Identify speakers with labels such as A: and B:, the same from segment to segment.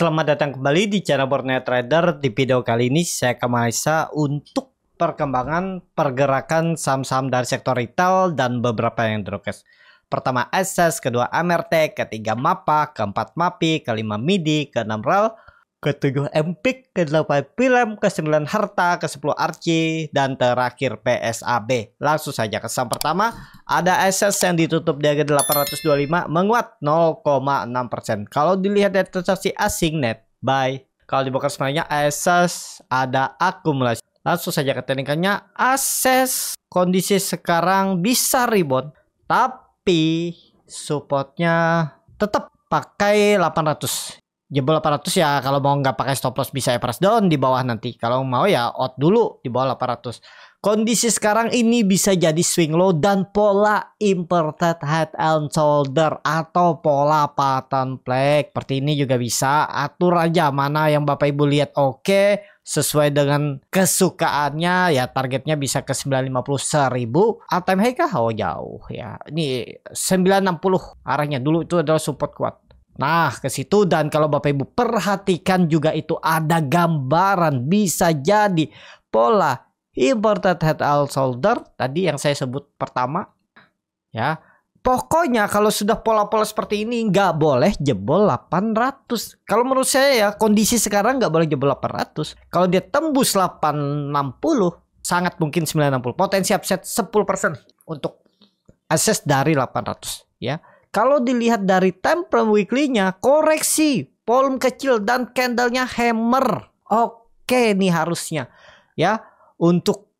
A: Selamat datang kembali di channel Borneo Trader. Di video kali ini saya akan analisa untuk perkembangan pergerakan saham-saham dari sektor retail dan beberapa yang drokes. Pertama SS, kedua MRT, ketiga MAPA, keempat MAPI, kelima MIDI, keenam RAL, ke-7 Empik, ke-8 film, ke-9 harta, ke-10 Archie, dan terakhir PSAB. Langsung saja ke saham pertama, ada SS yang ditutup di harga 825 menguat 0,6%. Kalau dilihat dari transaksi asing net buy, kalau dibuka semuanya sebenarnya SS ada akumulasi. Langsung saja ke teknikannya, SS kondisi sekarang bisa rebound, tapi supportnya tetap pakai 800 jebol 800 ya kalau mau nggak pakai stop loss bisa ya press down di bawah nanti. Kalau mau ya out dulu di bawah 800. Kondisi sekarang ini bisa jadi swing low dan pola inverted head and shoulder atau pola pattern flag. Seperti ini juga bisa. Atur aja mana yang Bapak Ibu lihat oke. Okay sesuai dengan kesukaannya ya targetnya bisa ke 950 1000 atm time high kah oh jauh ya ini 960 arahnya dulu itu adalah support kuat Nah, ke situ dan kalau Bapak Ibu perhatikan juga itu ada gambaran bisa jadi pola inverted head and shoulder tadi yang saya sebut pertama ya. Pokoknya kalau sudah pola-pola seperti ini nggak boleh jebol 800. Kalau menurut saya ya kondisi sekarang nggak boleh jebol 800. Kalau dia tembus 860 sangat mungkin 960. Potensi upset 10% untuk akses dari 800 ya. Kalau dilihat dari time frame weekly-nya, koreksi volume kecil dan candle-nya hammer. Oke nih harusnya ya untuk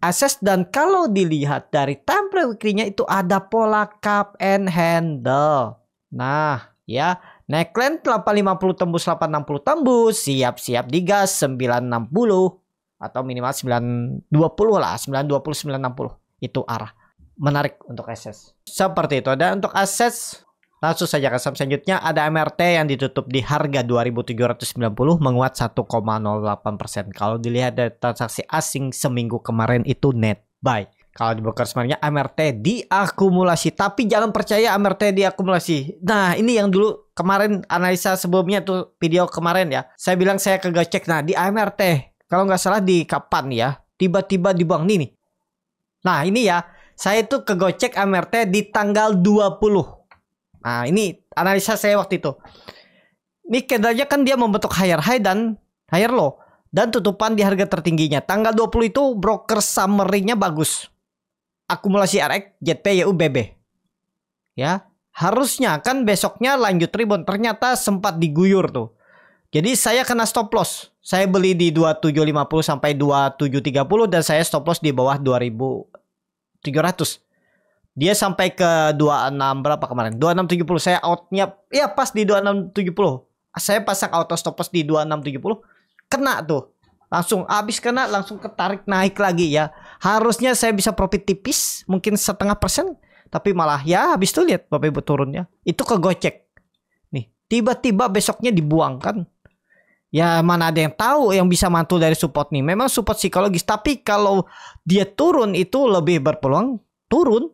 A: akses dan kalau dilihat dari time frame weekly-nya itu ada pola cup and handle. Nah, ya neckline 850 tembus 860 tembus, siap-siap digas 960 atau minimal 920 lah, 920 960 itu arah menarik untuk SS. Seperti itu. Dan untuk SS, langsung saja ke saham selanjutnya ada MRT yang ditutup di harga 2.790 menguat 1,08%. Kalau dilihat dari transaksi asing seminggu kemarin itu net buy. Kalau di broker sebenarnya MRT diakumulasi, tapi jangan percaya MRT diakumulasi. Nah, ini yang dulu kemarin analisa sebelumnya tuh video kemarin ya. Saya bilang saya kegocek. Nah, di MRT kalau nggak salah di kapan ya? Tiba-tiba di bank ini nih. Nah, ini ya saya itu ke Gojek MRT di tanggal 20. Nah, ini analisa saya waktu itu. Ini kendalanya kan dia membentuk higher high dan higher low dan tutupan di harga tertingginya. Tanggal 20 itu broker summary-nya bagus. Akumulasi RX, JP, YU, BB. Ya, harusnya kan besoknya lanjut rebound. Ternyata sempat diguyur tuh. Jadi saya kena stop loss. Saya beli di 2750 sampai 2730 dan saya stop loss di bawah 2000 300 dia sampai ke 26 berapa kemarin 2670 saya outnya ya pas di 2670 saya pasang auto autostopos di 2670 kena tuh langsung habis kena langsung ketarik naik lagi ya harusnya saya bisa profit tipis mungkin setengah persen tapi malah ya habis tuh lihat bapak ibu turunnya itu ke gocek nih tiba-tiba besoknya dibuang kan ya mana ada yang tahu yang bisa mantul dari support nih. Memang support psikologis, tapi kalau dia turun itu lebih berpeluang turun.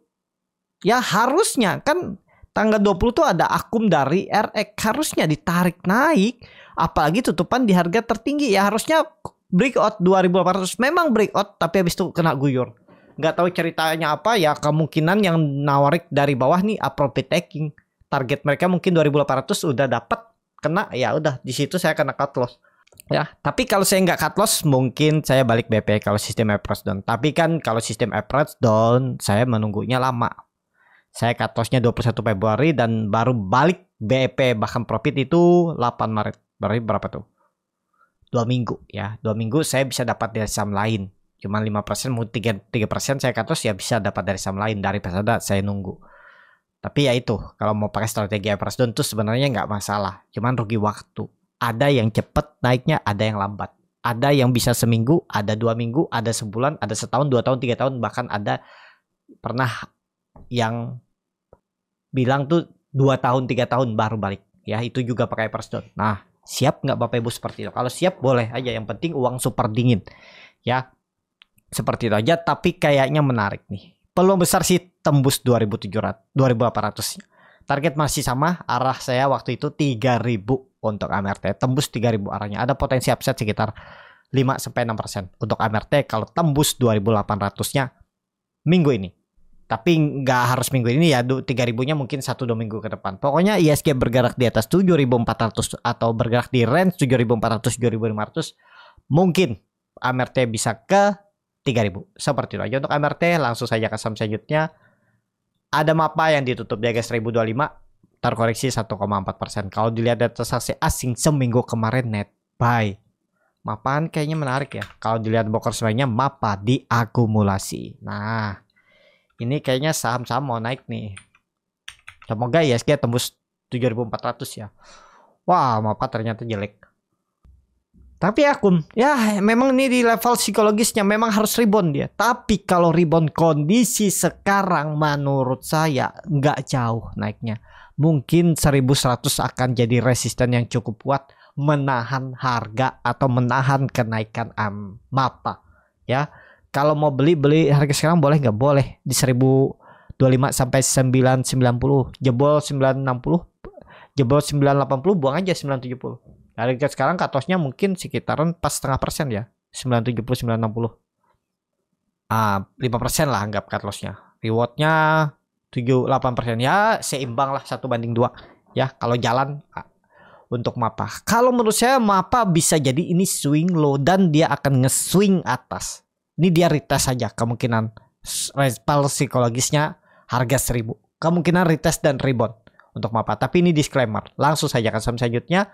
A: Ya harusnya kan tanggal 20 tuh ada akum dari RX harusnya ditarik naik apalagi tutupan di harga tertinggi ya harusnya breakout 2800 memang breakout tapi habis itu kena guyur nggak tahu ceritanya apa ya kemungkinan yang nawarik dari bawah nih appropriate taking target mereka mungkin 2800 udah dapat kena ya udah di situ saya kena cut loss ya tapi kalau saya nggak cut loss mungkin saya balik BP kalau sistem average down tapi kan kalau sistem average down saya menunggunya lama saya cut lossnya 21 Februari dan baru balik BP bahkan profit itu 8 Maret berarti berapa tuh dua minggu ya dua minggu saya bisa dapat dari saham lain cuma 5% mau 3, 3% saya cut loss ya bisa dapat dari saham lain dari pesada saya nunggu tapi ya itu, kalau mau pakai strategi Everest down tuh sebenarnya nggak masalah. Cuman rugi waktu. Ada yang cepat naiknya, ada yang lambat. Ada yang bisa seminggu, ada dua minggu, ada sebulan, ada setahun, dua tahun, tiga tahun. Bahkan ada pernah yang bilang tuh dua tahun, tiga tahun baru balik. Ya itu juga pakai Everest down. Nah siap nggak Bapak Ibu seperti itu? Kalau siap boleh aja. Yang penting uang super dingin. Ya seperti itu aja tapi kayaknya menarik nih. Peluang besar sih tembus 2700 2800 target masih sama arah saya waktu itu 3000 untuk AMRT tembus 3000 arahnya ada potensi upset sekitar 5 sampai 6% untuk AMRT kalau tembus 2800-nya minggu ini tapi nggak harus minggu ini ya 3000-nya mungkin satu dua minggu ke depan. Pokoknya ISG bergerak di atas 7400 atau bergerak di range 7400 7500 mungkin AMRT bisa ke 3000. Seperti itu aja untuk AMRT langsung saja ke saham selanjutnya ada MAPA yang ditutup di harga 1025 terkoreksi 1,4%. Kalau dilihat dari transaksi asing seminggu kemarin net buy. Mapan kayaknya menarik ya. Kalau dilihat broker sebaiknya MAPA diakumulasi. Nah, ini kayaknya saham-saham mau naik nih. Semoga ISG tembus 7400 ya. Wah, MAPA ternyata jelek. Tapi akun, ya memang ini di level psikologisnya memang harus rebound dia. Tapi kalau rebound kondisi sekarang menurut saya nggak jauh naiknya. Mungkin 1100 akan jadi resisten yang cukup kuat menahan harga atau menahan kenaikan um, mata. Ya, kalau mau beli beli harga sekarang boleh nggak? Boleh di 1025 sampai 990, jebol 960, jebol 980, buang aja 970 Harga nah, sekarang katosnya mungkin sekitaran pas setengah persen ya. 970 960. Ah, 5 persen lah anggap katosnya Rewardnya 7 8 persen ya seimbang lah satu banding dua ya kalau jalan ah, untuk mapa. Kalau menurut saya mapa bisa jadi ini swing low dan dia akan nge-swing atas. Ini dia retest saja kemungkinan respal psikologisnya harga 1000. Kemungkinan retest dan rebound untuk mapa. Tapi ini disclaimer. Langsung saja ke selanjutnya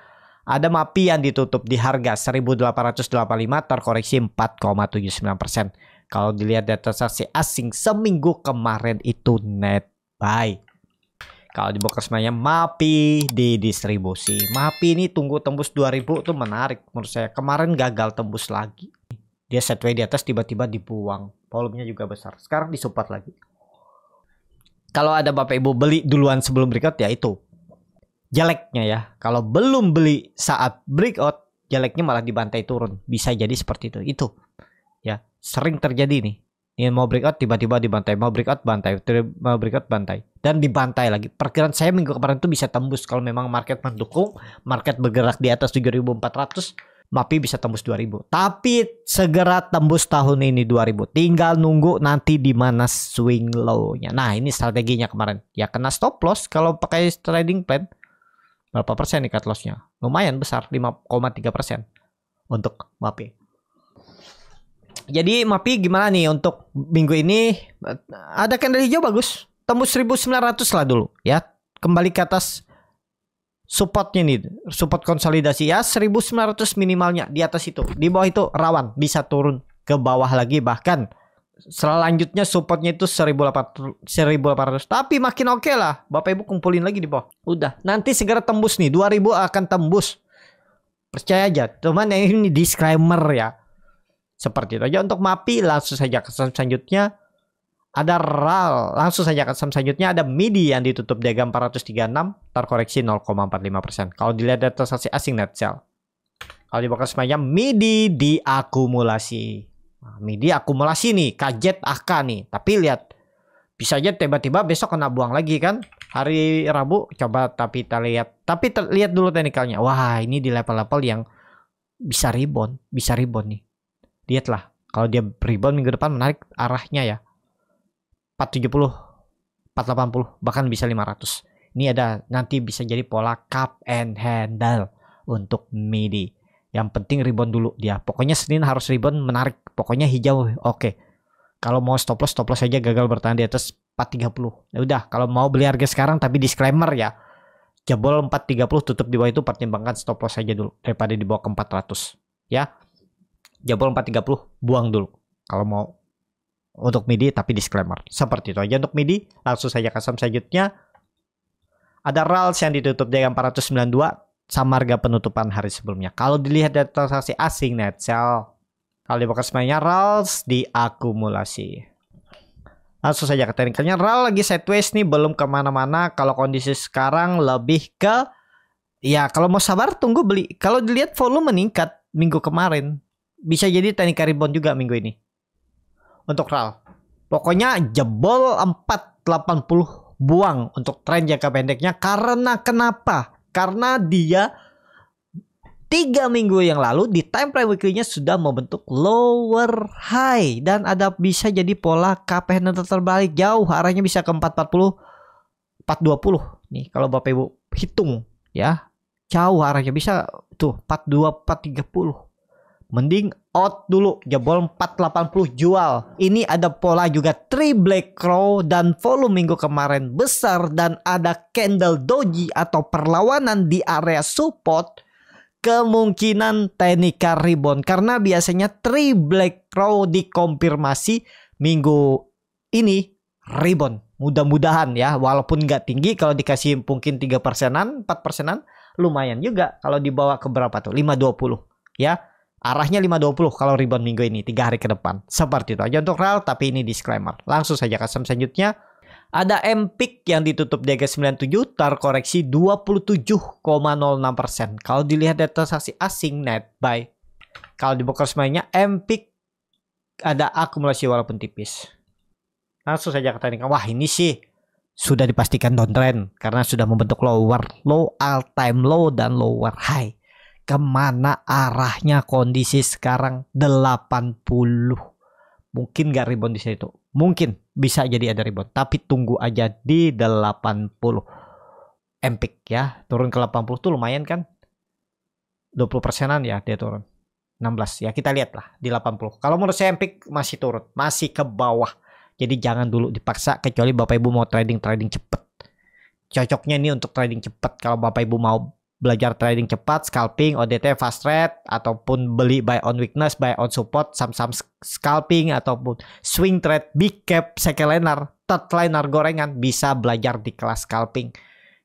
A: ada MAPI yang ditutup di harga 1885 terkoreksi 4,79%. Kalau dilihat dari transaksi asing seminggu kemarin itu net buy. Kalau di semuanya MAPI di distribusi. MAPI ini tunggu tembus 2000 tuh menarik menurut saya. Kemarin gagal tembus lagi. Dia setway di atas tiba-tiba dibuang. Volumenya juga besar. Sekarang disupport lagi. Kalau ada Bapak Ibu beli duluan sebelum berikut ya itu jeleknya ya kalau belum beli saat breakout jeleknya malah dibantai turun bisa jadi seperti itu itu ya sering terjadi nih ini mau breakout tiba-tiba dibantai mau breakout bantai mau breakout bantai dan dibantai lagi perkiraan saya minggu kemarin itu bisa tembus kalau memang market mendukung market bergerak di atas 3400, MAPI bisa tembus 2000 tapi segera tembus tahun ini 2000 tinggal nunggu nanti di mana swing low-nya nah ini strateginya kemarin ya kena stop loss kalau pakai trading plan berapa persen nih cut lossnya? Lumayan besar 5,3 persen untuk MAPI. Jadi MAPI gimana nih untuk minggu ini? Ada candle hijau bagus, tembus 1900 lah dulu ya. Kembali ke atas supportnya nih, support konsolidasi ya 1900 minimalnya di atas itu. Di bawah itu rawan bisa turun ke bawah lagi bahkan selanjutnya supportnya itu 1800 1800 tapi makin oke okay lah Bapak Ibu kumpulin lagi di bawah udah nanti segera tembus nih 2000 akan tembus percaya aja cuman yang ini disclaimer ya seperti itu aja untuk MAPI langsung saja ke selanjutnya ada RAL langsung saja ke selanjutnya ada MIDI yang ditutup dega 436 terkoreksi 0,45% kalau dilihat dari transaksi asing net sell kalau di semuanya MIDI diakumulasi Nah, MIDI akumulasi nih, kaget AK ah, nih. Tapi lihat, bisa aja tiba-tiba besok kena buang lagi kan. Hari Rabu coba tapi kita lihat. Tapi lihat dulu teknikalnya. Wah ini di level-level yang bisa rebound. Bisa rebound nih. Lihatlah. Kalau dia rebound minggu depan menarik arahnya ya. 470, 480, bahkan bisa 500. Ini ada nanti bisa jadi pola cup and handle untuk MIDI. Yang penting rebound dulu dia. Pokoknya Senin harus rebound menarik. Pokoknya hijau oke. Okay. Kalau mau stop loss stop loss aja gagal bertahan di atas 430. Ya udah kalau mau beli harga sekarang tapi disclaimer ya. Jebol 430 tutup di bawah itu pertimbangkan stop loss aja dulu daripada di bawah ke 400 ya. Jebol 430 buang dulu kalau mau untuk MIDI tapi disclaimer. Seperti itu aja untuk MIDI. Langsung saja ke saham selanjutnya. Ada RALS yang ditutup di 492 samarga penutupan hari sebelumnya. Kalau dilihat dari transaksi asing net sell kali dibuka semuanya RALS diakumulasi. Langsung saja ke teknikalnya. RAL lagi sideways nih belum kemana-mana. Kalau kondisi sekarang lebih ke ya kalau mau sabar tunggu beli. Kalau dilihat volume meningkat minggu kemarin. Bisa jadi teknik rebound juga minggu ini. Untuk RAL. Pokoknya jebol 480 buang untuk tren jangka pendeknya karena kenapa? karena dia tiga minggu yang lalu di time weekly-nya sudah membentuk lower high dan ada bisa jadi pola KPN terbalik jauh arahnya bisa ke 440 420 nih kalau Bapak Ibu hitung ya jauh arahnya bisa tuh tiga 430 Mending out dulu jebol 480 jual. Ini ada pola juga three black crow dan volume minggu kemarin besar dan ada candle doji atau perlawanan di area support kemungkinan teknika rebound karena biasanya three black crow dikonfirmasi minggu ini rebound. Mudah-mudahan ya walaupun nggak tinggi kalau dikasih mungkin 3 persenan 4 persenan lumayan juga kalau dibawa ke berapa tuh 520 ya Arahnya 5.20 kalau rebound minggu ini, tiga hari ke depan. Seperti itu aja untuk real tapi ini disclaimer. Langsung saja ke selanjutnya. Ada MPIC yang ditutup di harga 97, terkoreksi 27,06%. Kalau dilihat dari transaksi asing net buy. Kalau di broker semuanya, MPIC ada akumulasi walaupun tipis. Langsung saja ke teknikal. Wah ini sih sudah dipastikan downtrend karena sudah membentuk lower, low all time low dan lower high kemana arahnya kondisi sekarang 80 mungkin gak rebound di situ mungkin bisa jadi ada rebound tapi tunggu aja di 80 empik ya turun ke 80 tuh lumayan kan 20 persenan ya dia turun 16 ya kita lihat lah di 80 kalau menurut saya empik masih turun masih ke bawah jadi jangan dulu dipaksa kecuali bapak ibu mau trading trading cepet cocoknya ini untuk trading cepet kalau bapak ibu mau belajar trading cepat, scalping, ODT fast trade ataupun beli buy on weakness, buy on support, saham-saham scalping ataupun swing trade, big cap, second liner, third liner gorengan bisa belajar di kelas scalping.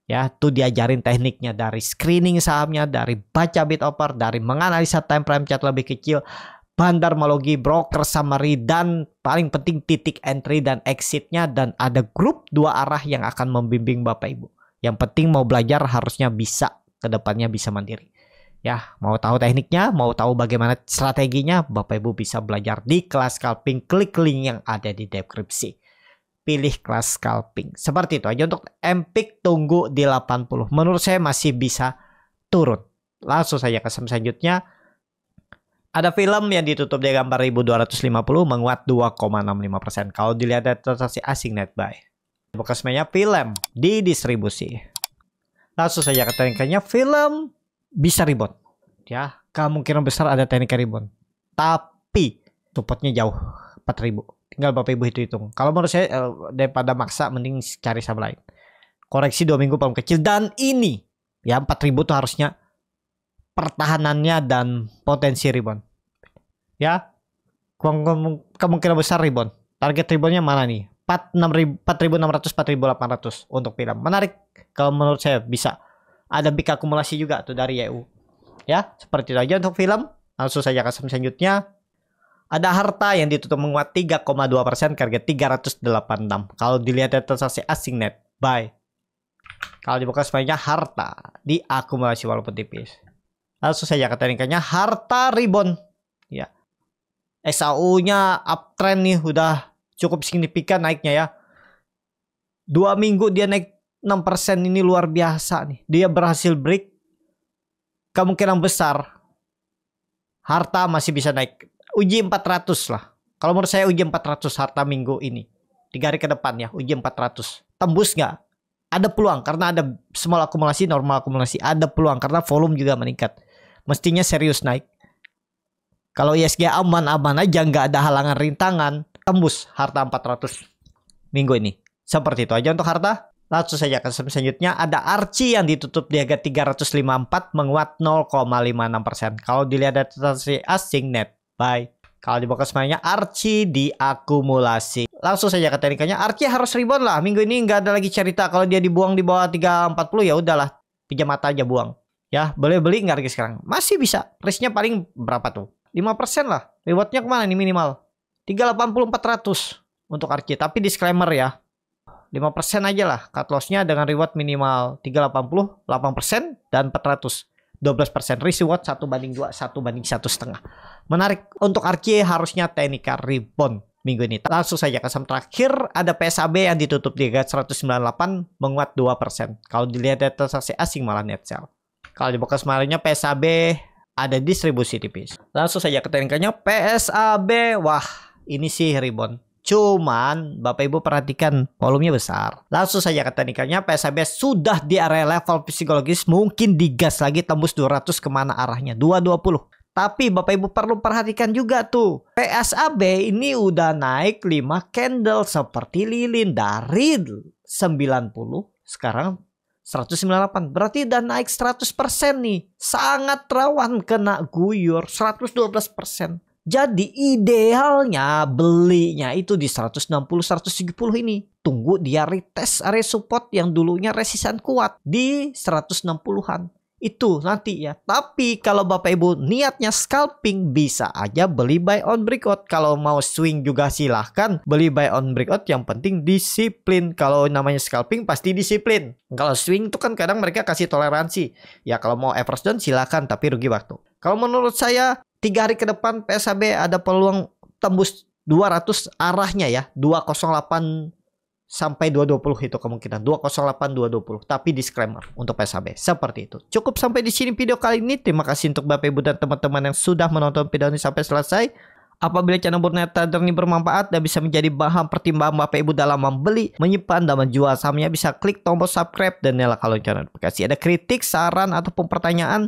A: Ya, itu diajarin tekniknya dari screening sahamnya, dari baca bit offer, dari menganalisa time frame chart lebih kecil, bandarmologi, broker summary, dan paling penting titik entry dan exitnya dan ada grup dua arah yang akan membimbing Bapak Ibu. Yang penting mau belajar harusnya bisa kedepannya bisa mandiri. Ya, mau tahu tekniknya, mau tahu bagaimana strateginya, Bapak Ibu bisa belajar di kelas scalping. Klik link yang ada di deskripsi. Pilih kelas scalping. Seperti itu aja untuk MPIC tunggu di 80. Menurut saya masih bisa turun. Langsung saja ke saham selanjutnya. Ada film yang ditutup di gambar 1250 menguat 2,65%. Kalau dilihat dari transaksi asing net buy. Bekasnya film di distribusi langsung saja ke teknikanya film bisa rebound ya kemungkinan besar ada teknik rebound tapi tupotnya jauh 4000 tinggal bapak ibu itu hitung kalau menurut saya eh, daripada maksa mending cari sama lain koreksi dua minggu paling kecil dan ini ya 4000 tuh harusnya pertahanannya dan potensi rebound ya kemungkinan besar rebound target reboundnya mana nih 4600 4800 untuk film. Menarik kalau menurut saya bisa. Ada big akumulasi juga tuh dari EU Ya, seperti itu aja untuk film. Langsung saja ke selanjutnya. Ada harta yang ditutup menguat 3,2% persen harga 386. Kalau dilihat dari transaksi asing net, buy. Kalau dibuka sebenarnya harta di diakumulasi walaupun tipis. Langsung saja ke teknikanya harta ribon. Ya. SAU-nya uptrend nih udah cukup signifikan naiknya ya. Dua minggu dia naik 6% ini luar biasa nih. Dia berhasil break kemungkinan besar harta masih bisa naik. Uji 400 lah. Kalau menurut saya uji 400 harta minggu ini. Tiga hari ke depan ya, uji 400. Tembus nggak? Ada peluang karena ada small akumulasi, normal akumulasi. Ada peluang karena volume juga meningkat. Mestinya serius naik. Kalau ISG e aman-aman aja nggak ada halangan rintangan tembus harta 400 minggu ini. Seperti itu aja untuk harta. Langsung saja ke selanjutnya ada Archie yang ditutup di harga 354 menguat 0,56%. Kalau dilihat dari transaksi asing net buy. Kalau di box mainnya Archie diakumulasi. Langsung saja ke teknikanya Archie harus rebound lah. Minggu ini nggak ada lagi cerita kalau dia dibuang di bawah 340 ya udahlah pinjam mata aja buang. Ya boleh beli nggak harga sekarang? Masih bisa. Risknya paling berapa tuh? 5% lah. Rewardnya kemana nih minimal? 38400 untuk RC. Tapi disclaimer ya. 5% aja lah cut lossnya dengan reward minimal 380, dan 400. 12% risk reward 1 banding 2, 1 banding satu setengah. Menarik untuk RC harusnya teknika rebound minggu ini. Langsung saja ke saham terakhir ada PSAB yang ditutup di 198 menguat 2%. Kalau dilihat dari transaksi asing malah net sell. Kalau dibuka bekas PSAB ada distribusi tipis. Langsung saja ke teknikanya PSAB. Wah, ini sih rebound. Cuman Bapak Ibu perhatikan volumenya besar. Langsung saja ke teknikalnya sudah di area level psikologis mungkin digas lagi tembus 200 kemana arahnya 220. Tapi Bapak Ibu perlu perhatikan juga tuh PSAB ini udah naik 5 candle seperti lilin dari 90 sekarang 198 berarti udah naik 100% nih sangat rawan kena guyur 112% jadi idealnya belinya itu di 160 170 ini. Tunggu dia retest area support yang dulunya resisten kuat di 160-an. Itu nanti ya. Tapi kalau Bapak Ibu niatnya scalping bisa aja beli buy on breakout. Kalau mau swing juga silahkan beli buy on breakout. Yang penting disiplin. Kalau namanya scalping pasti disiplin. Kalau swing itu kan kadang mereka kasih toleransi. Ya kalau mau average down silahkan tapi rugi waktu. Kalau menurut saya tiga hari ke depan PSAB ada peluang tembus 200 arahnya ya 208 sampai 220 itu kemungkinan 208 220 tapi disclaimer untuk PSAB seperti itu cukup sampai di sini video kali ini terima kasih untuk Bapak Ibu dan teman-teman yang sudah menonton video ini sampai selesai apabila channel Burnet Trader ini bermanfaat dan bisa menjadi bahan pertimbangan Bapak Ibu dalam membeli menyimpan dan menjual sahamnya bisa klik tombol subscribe dan nyalakan lonceng notifikasi ada kritik saran ataupun pertanyaan